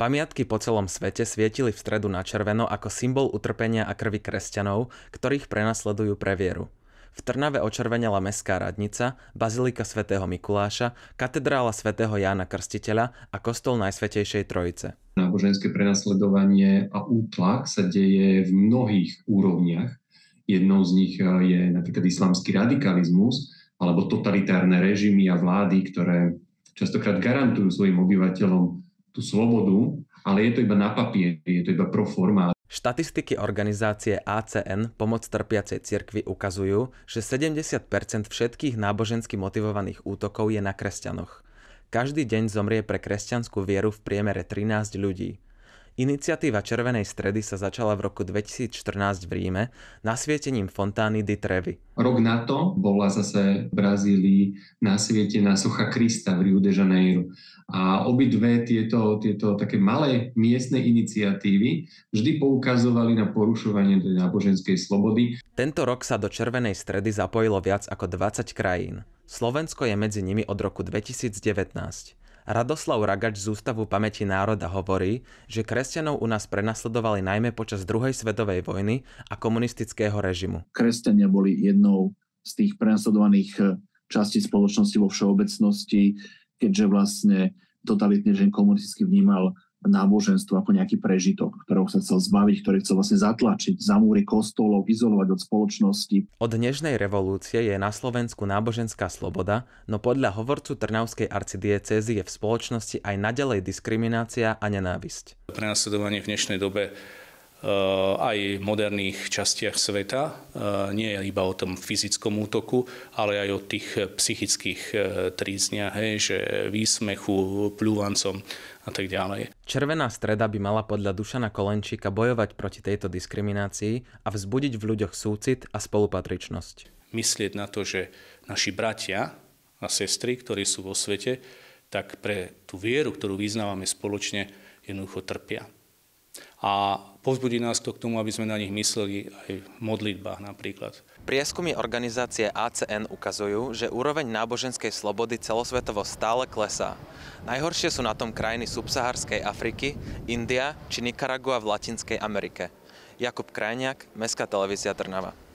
Pamiatky po celom svete svietili v stredu na červeno ako symbol utrpenia a krvi kresťanov, ktorých prenasledujú pre vieru. V Trnave očervenela Mestská radnica, Bazilika svätého Mikuláša, katedrála svätého Jána Krstiteľa a kostol Najsvetejšej Trojice. Náboženské prenasledovanie a útlak sa deje v mnohých úrovniach. Jednou z nich eh, je napríklad islamský radikalizmus alebo totalitárne režimy a vlády, ktoré častokrát garantujú svojim obyvateľom tú slobodu, ale je to iba na papieri, je to iba pro forma. Štatistiky organizácie ACN Pomoc trpiacej cirkvi ukazujú, že 70% všetkých nábožensky motivovaných útokov je na kresťanoch. Každý deň zomrie pre kresťanskú vieru v priemere 13 ľudí. Iniciatíva Červenej stredy sa začala v roku 2014 v Ríme nasvietením fontány di Trevi. Rok na to bola zase v Brazílii nasvietená socha Krista v Rio de Janeiro. A obidve tieto, tieto také malé miestne iniciatívy vždy poukazovali na porušovanie náboženskej slobody. Tento rok sa do Červenej stredy zapojilo viac ako 20 krajín. Slovensko je medzi nimi od roku 2019. Radoslav Ragač z Ústavu pamäti národa hovorí, že kresťanov u nás prenasledovali najmä počas druhej svetovej vojny a komunistického režimu. Kresťania boli jednou z tých prenasledovaných eh, častí spoločnosti vo všeobecnosti, keďže vlastne totalitný režim komunisticky vnímal náboženstvo ako nejaký prežitok, ktorého sa chcel zbaviť, ktorý chcel vlastne zatlačiť za múry kostolov, izolovať od spoločnosti. Od dnešnej revolúcie je na Slovensku náboženská sloboda, no podľa hovorcu Trnavskej arcidiecezy je v spoločnosti aj naďalej diskriminácia a nenávisť. Prenasledovanie v dnešnej dobe Eh, aj v moderných častiach sveta. Eh, nie je iba o tom fyzickom útoku, ale aj o tých psychických eh, trízniach, hej, že výsmechu, plúvancom a tak ďalej. Červená streda by mala podľa Dušana Kolenčíka bojovať proti tejto diskriminácii a vzbudiť v ľuďoch súcit a spolupatričnosť. Myslieť na to, že naši bratia a sestry, ktorí sú vo svete, tak pre tú vieru, ktorú vyznávame spoločne, jednoducho trpia. A Pozbudí nás to k tomu, aby sme na nich mysleli aj v modlitbách napríklad. Prieskumy organizácie ACN ukazujú, že úroveň náboženskej slobody celosvetovo stále klesá. Najhoršie sú na tom krajiny subsaharskej Afriky, India či Nikaragua v Latinskej Amerike. Jakub Krajniak, Mestská televízia Trnava.